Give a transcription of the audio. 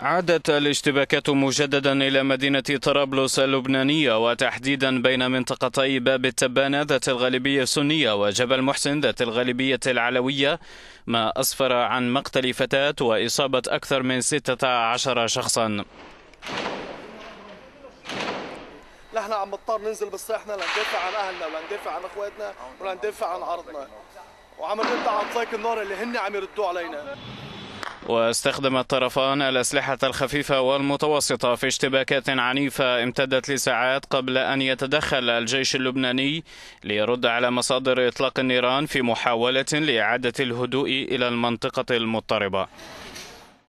عادت الاشتباكات مجددا إلى مدينة طرابلس اللبنانية وتحديدا بين منطقتي باب التبانة ذات الغالبية السنية وجبل محسن ذات الغالبية العلوية ما أسفر عن مقتل فتاة وإصابة أكثر من 16 شخصا نحن عم نضطر ننزل بالصحنة لندافع عن أهلنا ولندافع عن أخواتنا ولندافع عن عرضنا وعم نرد على أطلاق النار اللي هن عم يردوا علينا واستخدم الطرفان الأسلحة الخفيفة والمتوسطة في اشتباكات عنيفة امتدت لساعات قبل أن يتدخل الجيش اللبناني ليرد على مصادر إطلاق النيران في محاولة لإعادة الهدوء إلى المنطقة المضطربة